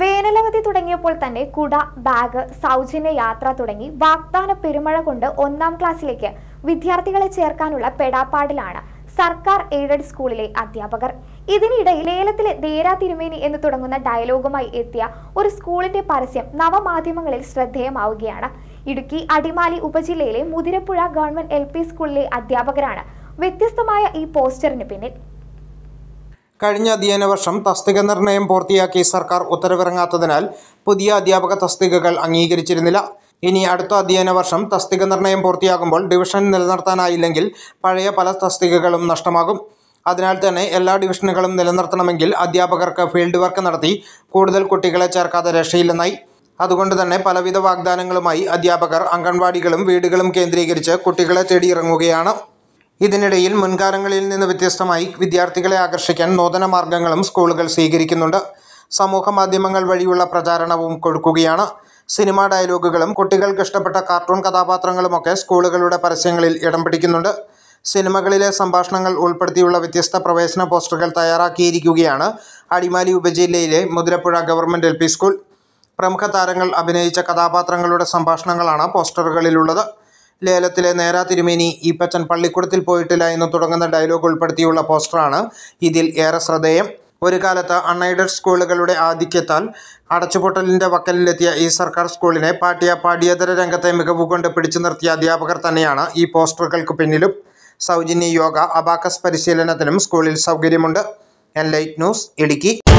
വേനലവധി തുടങ്ങിയപ്പോൾ തന്നെ കുട ബാഗ് സൗജന്യ യാത്ര തുടങ്ങി വാഗ്ദാന പെരുമഴ കൊണ്ട് ഒന്നാം ക്ലാസ്സിലേക്ക് വിദ്യാർത്ഥികളെ ചേർക്കാനുള്ള പെടാപ്പാടിലാണ് സർക്കാർ എയ്ഡഡ് സ്കൂളിലെ അധ്യാപകർ ഇതിനിടെ ലേലത്തിലെ ദേരാ തിരുമേനി എന്ന് തുടങ്ങുന്ന ഡയലോഗുമായി എത്തിയ ഒരു സ്കൂളിന്റെ പരസ്യം നവമാധ്യമങ്ങളിൽ ശ്രദ്ധേയമാവുകയാണ് ഇടുക്കി അടിമാലി ഉപജില്ലയിലെ മുതിരപ്പുഴ ഗവൺമെന്റ് എൽ സ്കൂളിലെ അധ്യാപകരാണ് വ്യത്യസ്തമായ ഈ പോസ്റ്ററിന് പിന്നിൽ കഴിഞ്ഞ അധ്യയന വർഷം തസ്തിക നിർണയം പൂർത്തിയാക്കി സർക്കാർ ഉത്തരവിറങ്ങാത്തതിനാൽ പുതിയ അധ്യാപക തസ്തികകൾ അംഗീകരിച്ചിരുന്നില്ല ഇനി അടുത്ത അധ്യയന വർഷം തസ്തിക നിർണയം പൂർത്തിയാകുമ്പോൾ ഡിവിഷൻ നിലനിർത്താനായില്ലെങ്കിൽ പഴയ പല തസ്തികകളും നഷ്ടമാകും അതിനാൽ തന്നെ എല്ലാ ഡിവിഷനുകളും നിലനിർത്തണമെങ്കിൽ അധ്യാപകർക്ക് ഫീൽഡ് വർക്ക് നടത്തി കൂടുതൽ കുട്ടികളെ ചേർക്കാതെ രക്ഷയില്ലെന്നായി അതുകൊണ്ട് തന്നെ പലവിധ വാഗ്ദാനങ്ങളുമായി അധ്യാപകർ അംഗൻവാടികളും വീടുകളും കേന്ദ്രീകരിച്ച് കുട്ടികളെ തേടിയിറങ്ങുകയാണ് ഇതിനിടയിൽ മുൻകാലങ്ങളിൽ നിന്ന് വ്യത്യസ്തമായി വിദ്യാർത്ഥികളെ ആകർഷിക്കാൻ നൂതന മാർഗങ്ങളും സ്കൂളുകൾ സ്വീകരിക്കുന്നുണ്ട് സമൂഹ മാധ്യമങ്ങൾ വഴിയുള്ള പ്രചാരണവും കൊടുക്കുകയാണ് സിനിമാ ഡയലോഗുകളും കുട്ടികൾക്ക് ഇഷ്ടപ്പെട്ട കാർട്ടൂൺ കഥാപാത്രങ്ങളുമൊക്കെ സ്കൂളുകളുടെ പരസ്യങ്ങളിൽ ഇടം പിടിക്കുന്നുണ്ട് സിനിമകളിലെ സംഭാഷണങ്ങൾ ഉൾപ്പെടുത്തിയുള്ള വ്യത്യസ്ത പ്രവേശന പോസ്റ്ററുകൾ തയ്യാറാക്കിയിരിക്കുകയാണ് അടിമാലി ഉപജില്ലയിലെ മുതിരപ്പുഴ ഗവൺമെൻറ് എൽ സ്കൂൾ പ്രമുഖ താരങ്ങൾ അഭിനയിച്ച കഥാപാത്രങ്ങളുടെ സംഭാഷണങ്ങളാണ് പോസ്റ്ററുകളിലുള്ളത് ലേലത്തിലെ നേരാ തിരുമേനി ഈപ്പച്ചൻ പള്ളിക്കൂടത്തിൽ പോയിട്ടില്ല എന്ന് തുടങ്ങുന്ന ഡയലോഗ് ഉൾപ്പെടുത്തിയുള്ള പോസ്റ്ററാണ് ഇതിൽ ഏറെ ശ്രദ്ധേയം ഒരു കാലത്ത് അൺഎയ്ഡഡ് സ്കൂളുകളുടെ ആധിക്യത്താൽ അടച്ചുപൊട്ടലിൻ്റെ വക്കലിലെത്തിയ ഈ സർക്കാർ സ്കൂളിനെ പാട്ടിയ പാഠ്യേതര രംഗത്തെ മികവ് കൊണ്ട് പിടിച്ചു നിർത്തിയ അധ്യാപകർ തന്നെയാണ് ഈ പോസ്റ്ററുകൾക്ക് പിന്നിലും സൗജന്യ യോഗ അബാക്കസ് പരിശീലനത്തിനും സ്കൂളിൽ സൗകര്യമുണ്ട് എൻ ലൈറ്റ് ന്യൂസ് ഇടുക്കി